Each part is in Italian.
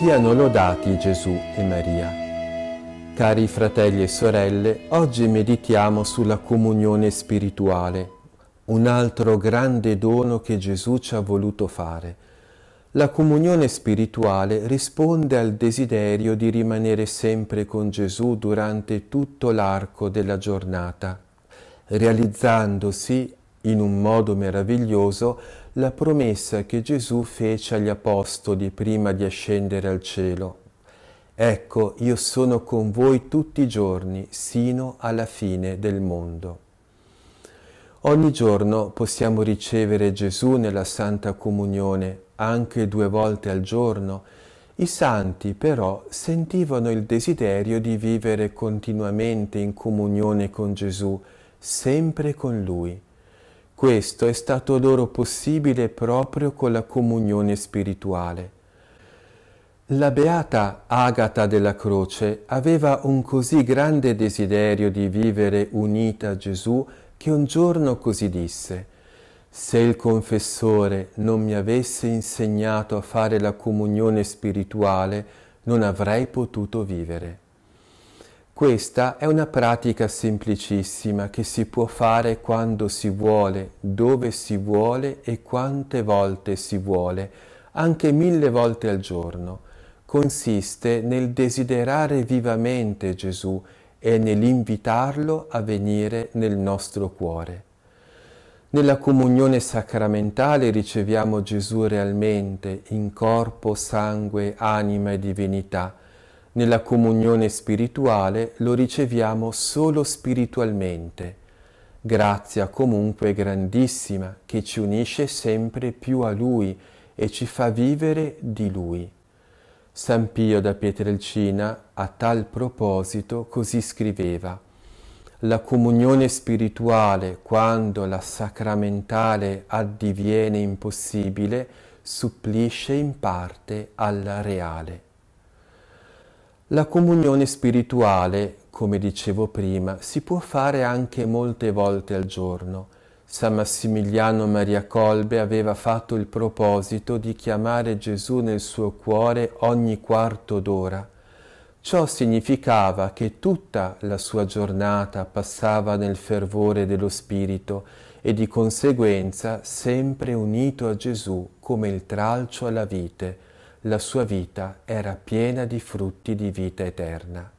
Siano lodati Gesù e Maria. Cari fratelli e sorelle, oggi meditiamo sulla comunione spirituale, un altro grande dono che Gesù ci ha voluto fare. La comunione spirituale risponde al desiderio di rimanere sempre con Gesù durante tutto l'arco della giornata, realizzandosi in un modo meraviglioso la promessa che Gesù fece agli apostoli prima di ascendere al cielo. Ecco, io sono con voi tutti i giorni, sino alla fine del mondo. Ogni giorno possiamo ricevere Gesù nella Santa Comunione, anche due volte al giorno. I santi però sentivano il desiderio di vivere continuamente in comunione con Gesù, sempre con Lui. Questo è stato loro possibile proprio con la comunione spirituale. La beata Agata della Croce aveva un così grande desiderio di vivere unita a Gesù che un giorno così disse Se il confessore non mi avesse insegnato a fare la comunione spirituale, non avrei potuto vivere. Questa è una pratica semplicissima che si può fare quando si vuole, dove si vuole e quante volte si vuole, anche mille volte al giorno. Consiste nel desiderare vivamente Gesù e nell'invitarlo a venire nel nostro cuore. Nella comunione sacramentale riceviamo Gesù realmente in corpo, sangue, anima e divinità nella comunione spirituale lo riceviamo solo spiritualmente, grazia comunque grandissima che ci unisce sempre più a Lui e ci fa vivere di Lui. San Pio da Pietrelcina a tal proposito così scriveva La comunione spirituale, quando la sacramentale addiviene impossibile, supplisce in parte alla reale. La comunione spirituale, come dicevo prima, si può fare anche molte volte al giorno. San Massimiliano Maria Colbe aveva fatto il proposito di chiamare Gesù nel suo cuore ogni quarto d'ora. Ciò significava che tutta la sua giornata passava nel fervore dello Spirito e di conseguenza sempre unito a Gesù come il tralcio alla vite, la sua vita era piena di frutti di vita eterna.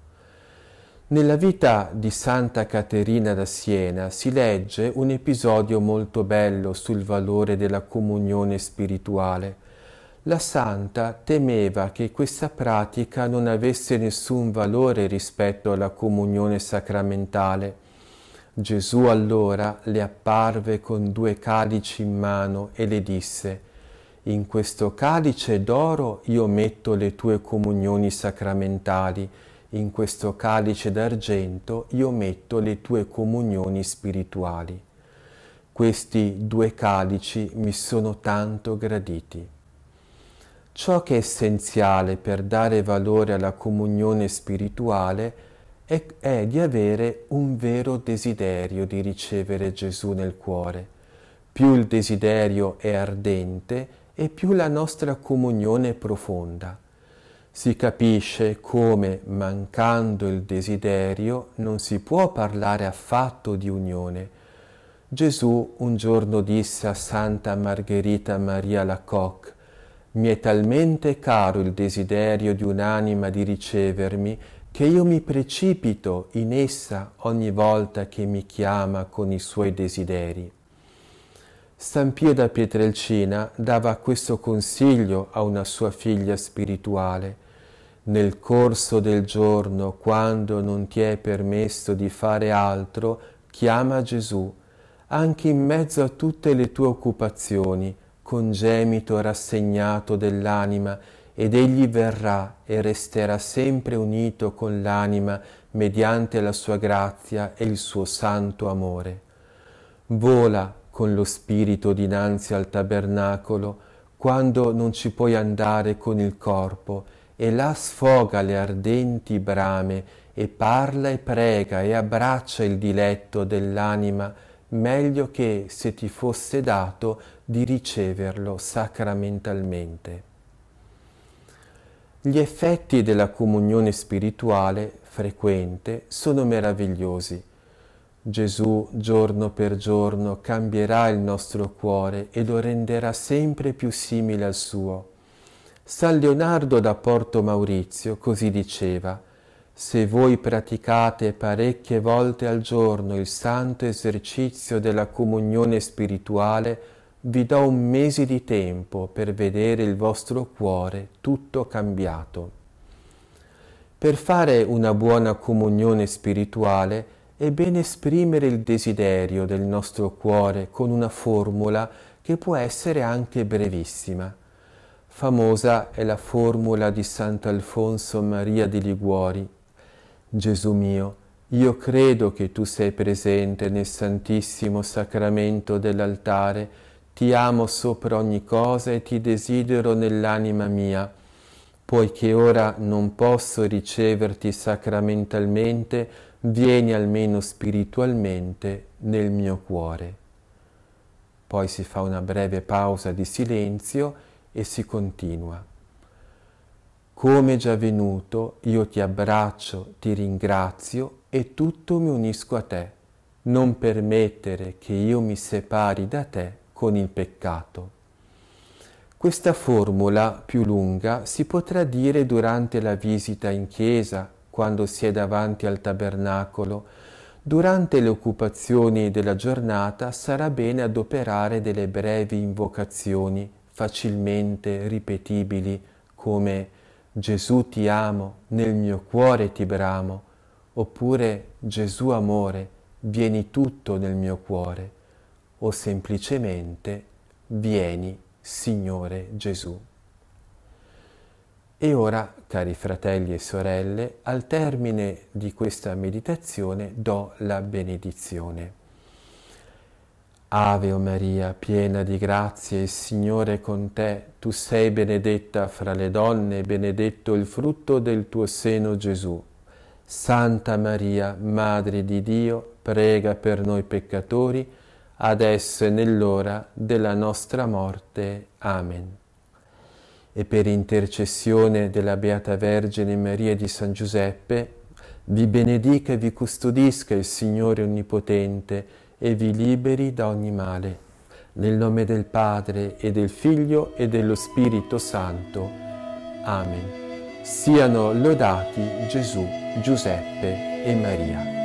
Nella vita di Santa Caterina da Siena si legge un episodio molto bello sul valore della comunione spirituale. La santa temeva che questa pratica non avesse nessun valore rispetto alla comunione sacramentale. Gesù allora le apparve con due calici in mano e le disse in questo calice d'oro io metto le tue comunioni sacramentali, in questo calice d'argento io metto le tue comunioni spirituali. Questi due calici mi sono tanto graditi. Ciò che è essenziale per dare valore alla comunione spirituale è, è di avere un vero desiderio di ricevere Gesù nel cuore. Più il desiderio è ardente, e più la nostra comunione profonda. Si capisce come, mancando il desiderio, non si può parlare affatto di unione. Gesù un giorno disse a Santa Margherita Maria Lacocque, mi è talmente caro il desiderio di un'anima di ricevermi che io mi precipito in essa ogni volta che mi chiama con i suoi desideri. Stampieda Pietrelcina dava questo consiglio a una sua figlia spirituale. Nel corso del giorno, quando non ti è permesso di fare altro, chiama Gesù, anche in mezzo a tutte le tue occupazioni, con gemito rassegnato dell'anima, ed egli verrà e resterà sempre unito con l'anima mediante la sua grazia e il suo santo amore. Vola con lo spirito dinanzi al tabernacolo, quando non ci puoi andare con il corpo, e là sfoga le ardenti brame, e parla e prega e abbraccia il diletto dell'anima, meglio che, se ti fosse dato, di riceverlo sacramentalmente. Gli effetti della comunione spirituale frequente sono meravigliosi Gesù giorno per giorno cambierà il nostro cuore e lo renderà sempre più simile al suo. San Leonardo da Porto Maurizio così diceva, se voi praticate parecchie volte al giorno il santo esercizio della comunione spirituale, vi do un mese di tempo per vedere il vostro cuore tutto cambiato. Per fare una buona comunione spirituale, è bene esprimere il desiderio del nostro cuore con una formula che può essere anche brevissima. Famosa è la formula di Sant'Alfonso Maria di Liguori. Gesù mio, io credo che tu sei presente nel Santissimo Sacramento dell'altare, ti amo sopra ogni cosa e ti desidero nell'anima mia. Poiché ora non posso riceverti sacramentalmente, vieni almeno spiritualmente nel mio cuore. Poi si fa una breve pausa di silenzio e si continua. Come già venuto, io ti abbraccio, ti ringrazio e tutto mi unisco a te. Non permettere che io mi separi da te con il peccato. Questa formula più lunga si potrà dire durante la visita in chiesa quando si è davanti al tabernacolo, durante le occupazioni della giornata sarà bene adoperare delle brevi invocazioni facilmente ripetibili come Gesù ti amo, nel mio cuore ti bramo, oppure Gesù amore, vieni tutto nel mio cuore, o semplicemente vieni Signore Gesù. E ora, cari fratelli e sorelle, al termine di questa meditazione do la benedizione. Ave o Maria, piena di grazie, il Signore è con te, tu sei benedetta fra le donne, e benedetto il frutto del tuo seno Gesù. Santa Maria, Madre di Dio, prega per noi peccatori, adesso e nell'ora della nostra morte. Amen e per intercessione della Beata Vergine Maria di San Giuseppe, vi benedica e vi custodisca il Signore Onnipotente e vi liberi da ogni male. Nel nome del Padre e del Figlio e dello Spirito Santo. Amen. Siano lodati Gesù, Giuseppe e Maria.